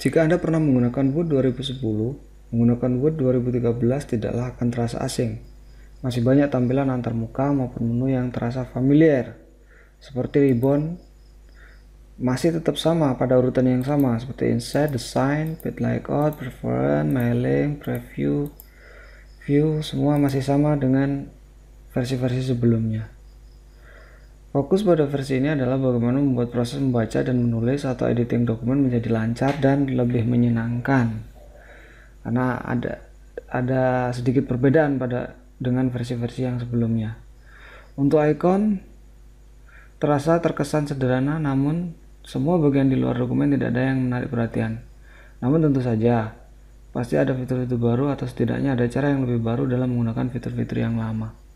Jika Anda pernah menggunakan Word 2010, menggunakan Word 2013 tidaklah akan terasa asing. Masih banyak tampilan antarmuka maupun menu yang terasa familiar, seperti ribbon, masih tetap sama pada urutan yang sama seperti insert, design, page layout, preference, mailing, preview, view semua masih sama dengan versi-versi sebelumnya. Fokus pada versi ini adalah bagaimana membuat proses membaca dan menulis atau editing dokumen menjadi lancar dan lebih menyenangkan. Karena ada ada sedikit perbedaan pada dengan versi-versi yang sebelumnya. Untuk icon terasa terkesan sederhana namun semua bagian di luar dokumen tidak ada yang menarik perhatian. Namun tentu saja pasti ada fitur-fitur baru atau setidaknya ada cara yang lebih baru dalam menggunakan fitur-fitur yang lama.